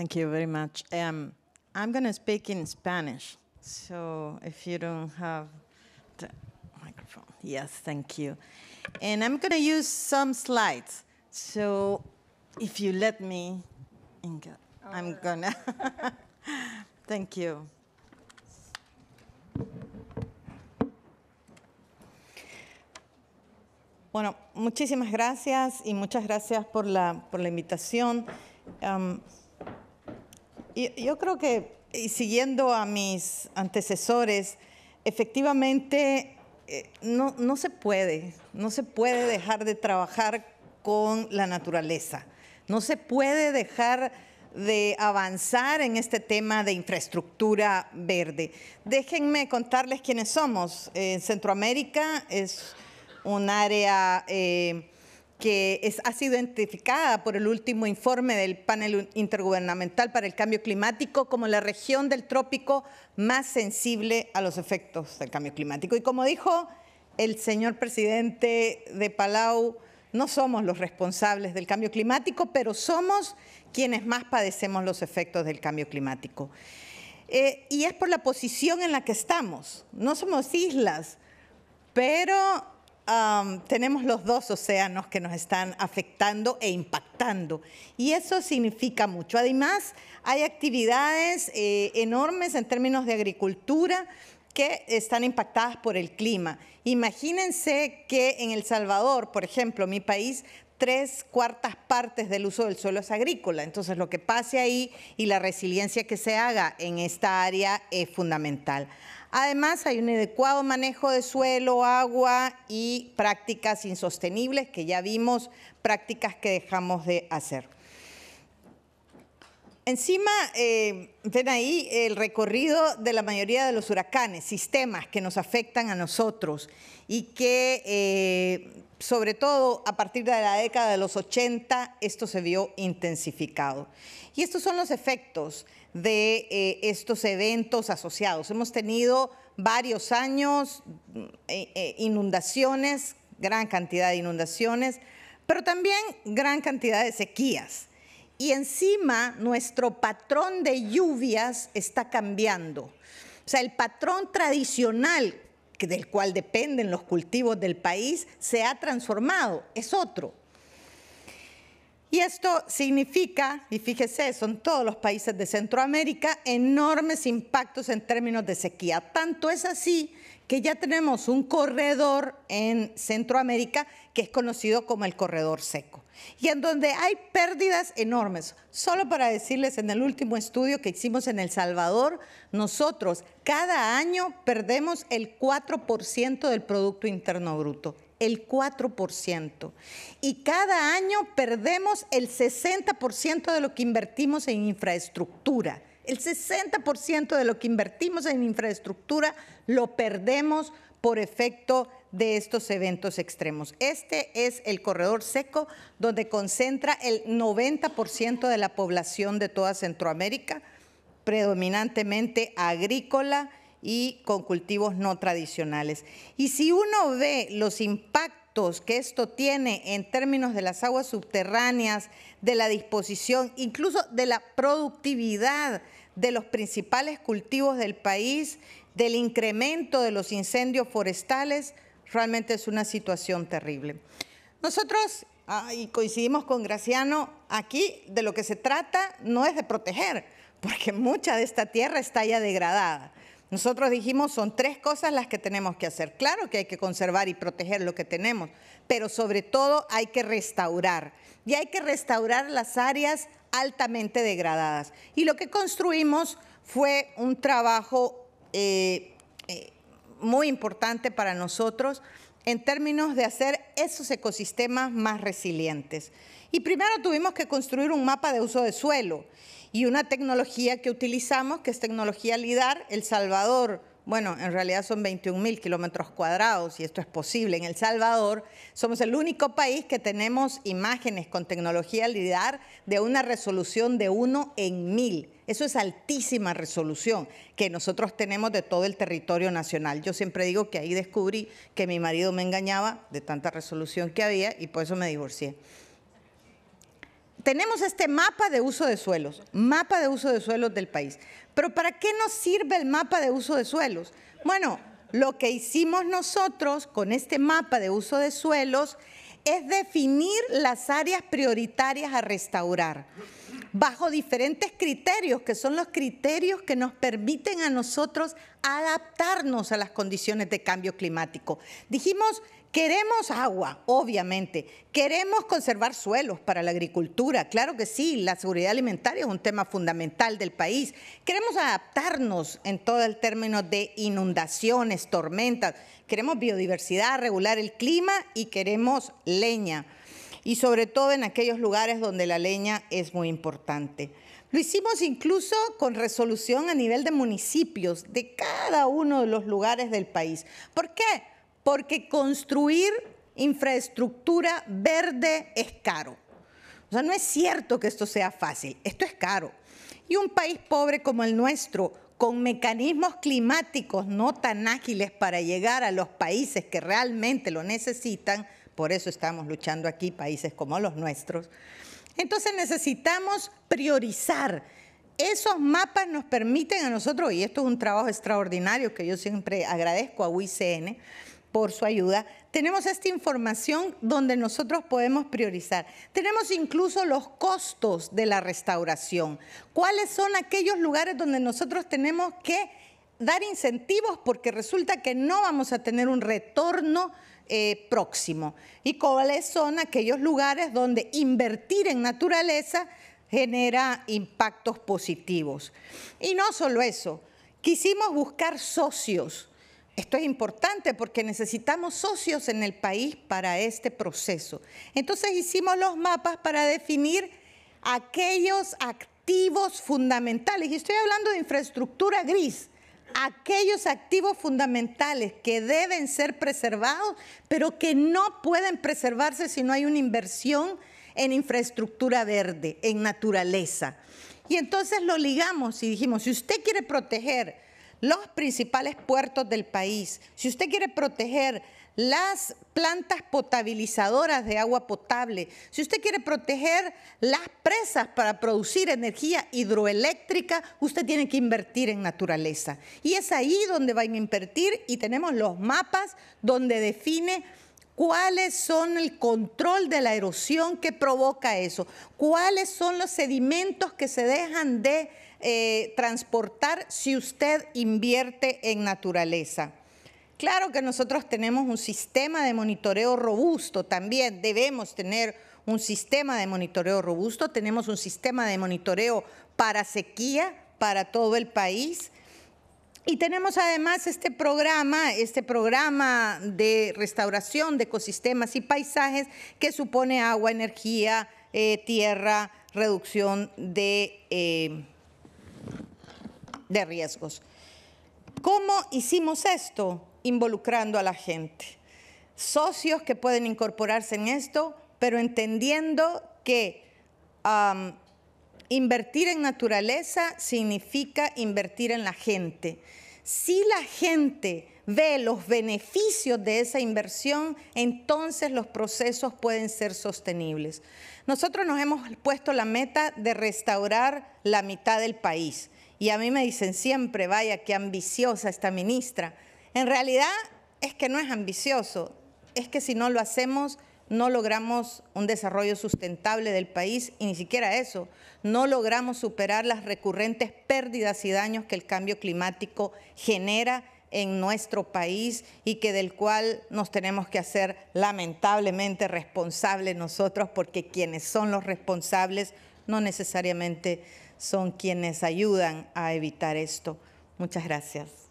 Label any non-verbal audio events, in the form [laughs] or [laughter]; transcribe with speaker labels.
Speaker 1: Thank you very much. Um, I'm going to speak in Spanish. So if you don't have the microphone, yes, thank you. And I'm going to use some slides. So if you let me, Inga, I'm going [laughs] to. thank you. Bueno, muchísimas gracias y muchas gracias por la, por la invitación. Um, Yo, creo que, siguiendo a mis antecesores, efectivamente eh, no, se puede, no se puede dejar de trabajar con la naturaleza, no se puede dejar de avanzar en este tema de infraestructura verde. Déjenme contarles quiénes somos. En Centroamérica es un área eh, que ha sido identificada por el último informe del panel intergubernamental para el cambio climático como la región del trópico más sensible a los efectos del cambio climático. Y como dijo el señor presidente de Palau, no somos los responsables del cambio climático, pero somos quienes más padecemos los efectos del cambio climático. Eh, y es por la posición en la que estamos. No somos islas, pero tenemos los dos océanos que nos están afectando e impactando. Y eso significa mucho. Además, hay actividades eh, enormes en términos de agricultura que están impactadas por el clima. Imagínense que en El Salvador, por ejemplo, mi país, tres cuartas partes del uso del suelo es agrícola. Entonces, lo que pase ahí y la resiliencia que se haga en esta área es fundamental. Además, hay un adecuado manejo de suelo, agua y prácticas insostenibles, que ya vimos, prácticas que dejamos de hacer. Encima, eh, ven ahí el recorrido de la mayoría de los huracanes, sistemas que nos afectan a nosotros y que, eh, sobre todo a partir de la década de los 80, esto se vio intensificado. Y estos son los efectos de eh, estos eventos asociados. Hemos tenido varios años, inundaciones, gran cantidad de inundaciones, pero también gran cantidad de sequías y encima nuestro patrón de lluvias está cambiando. O sea, el patrón tradicional del cual dependen los cultivos del país se ha transformado, es otro. Y esto significa, y fíjese, son todos los países de Centroamérica, enormes impactos en términos de sequía. Tanto es así que ya tenemos un corredor en Centroamérica que es conocido como el corredor seco y en donde hay pérdidas enormes. Solo para decirles, en el último estudio que hicimos en El Salvador, nosotros cada año perdemos el 4% del Producto Interno Bruto el 4%. Y cada año perdemos el 60% de lo que invertimos en infraestructura. El 60% de lo que invertimos en infraestructura lo perdemos por efecto de estos eventos extremos. Este es el corredor seco donde concentra el 90% de la población de toda Centroamérica, predominantemente agrícola y con cultivos no tradicionales. Y si uno ve los impactos, que esto tiene en términos de las aguas subterráneas, de la disposición, incluso de la productividad de los principales cultivos del país, del incremento de los incendios forestales, realmente es una situación terrible. Nosotros, ah, y coincidimos con Graciano, aquí de lo que se trata no es de proteger, porque mucha de esta tierra está ya degradada. Nosotros dijimos, son tres cosas las que tenemos que hacer. Claro que hay que conservar y proteger lo que tenemos, pero sobre todo hay que restaurar. Y hay que restaurar las áreas altamente degradadas. Y lo que construimos fue un trabajo eh, eh muy importante para nosotros en términos de hacer esos ecosistemas más resilientes. Y primero tuvimos que construir un mapa de uso de suelo y una tecnología que utilizamos, que es tecnología LIDAR, El Salvador bueno, en realidad son 21 mil kilómetros cuadrados y esto es posible. En El Salvador somos el único país que tenemos imágenes con tecnología LIDAR de una resolución de uno en mil. Eso es altísima resolución que nosotros tenemos de todo el territorio nacional. Yo siempre digo que ahí descubrí que mi marido me engañaba de tanta resolución que había y por eso me divorcié tenemos este mapa de uso de suelos, mapa de uso de suelos del país. Pero ¿para qué nos sirve el mapa de uso de suelos? Bueno, lo que hicimos nosotros con este mapa de uso de suelos es definir las áreas prioritarias a restaurar bajo diferentes criterios, que son los criterios que nos permiten a nosotros adaptarnos a las condiciones de cambio climático. Dijimos, Queremos agua, obviamente. Queremos conservar suelos para la agricultura. Claro que sí, la seguridad alimentaria es un tema fundamental del país. Queremos adaptarnos en todo el término de inundaciones, tormentas. Queremos biodiversidad, regular el clima y queremos leña. Y sobre todo en aquellos lugares donde la leña es muy importante. Lo hicimos incluso con resolución a nivel de municipios de cada uno de los lugares del país. ¿Por qué? porque construir infraestructura verde es caro. O sea, no es cierto que esto sea fácil, esto es caro. Y un país pobre como el nuestro, con mecanismos climáticos no tan ágiles para llegar a los países que realmente lo necesitan, por eso estamos luchando aquí, países como los nuestros, entonces necesitamos priorizar. Esos mapas nos permiten a nosotros, y esto es un trabajo extraordinario que yo siempre agradezco a UICN, por su ayuda. Tenemos esta información donde nosotros podemos priorizar. Tenemos incluso los costos de la restauración. ¿Cuáles son aquellos lugares donde nosotros tenemos que dar incentivos porque resulta que no vamos a tener un retorno eh, próximo? ¿Y cuáles son aquellos lugares donde invertir en naturaleza genera impactos positivos? Y no solo eso, quisimos buscar socios esto es importante porque necesitamos socios en el país para este proceso. Entonces hicimos los mapas para definir aquellos activos fundamentales, y estoy hablando de infraestructura gris, aquellos activos fundamentales que deben ser preservados, pero que no pueden preservarse si no hay una inversión en infraestructura verde, en naturaleza. Y entonces lo ligamos y dijimos, si usted quiere proteger los principales puertos del país, si usted quiere proteger las plantas potabilizadoras de agua potable, si usted quiere proteger las presas para producir energía hidroeléctrica, usted tiene que invertir en naturaleza. Y es ahí donde van a invertir y tenemos los mapas donde define cuáles son el control de la erosión que provoca eso, cuáles son los sedimentos que se dejan de eh, transportar si usted invierte en naturaleza. Claro que nosotros tenemos un sistema de monitoreo robusto también, debemos tener un sistema de monitoreo robusto, tenemos un sistema de monitoreo para sequía para todo el país. Y tenemos además este programa, este programa de restauración de ecosistemas y paisajes que supone agua, energía, eh, tierra, reducción de eh, de riesgos. ¿Cómo hicimos esto? Involucrando a la gente. Socios que pueden incorporarse en esto, pero entendiendo que invertir en naturaleza significa invertir en la gente. Si la gente ve los beneficios de esa inversión, entonces los procesos pueden ser sostenibles. Nosotros nos hemos puesto la meta de restaurar la mitad del país. Y a mí me dicen siempre, vaya, qué ambiciosa esta ministra. En realidad es que no es ambicioso, es que si no lo hacemos no logramos un desarrollo sustentable del país y ni siquiera eso, no logramos superar las recurrentes pérdidas y daños que el cambio climático genera en nuestro país y que del cual nos tenemos que hacer lamentablemente responsables nosotros porque quienes son los responsables no necesariamente son quienes ayudan a evitar esto. Muchas gracias.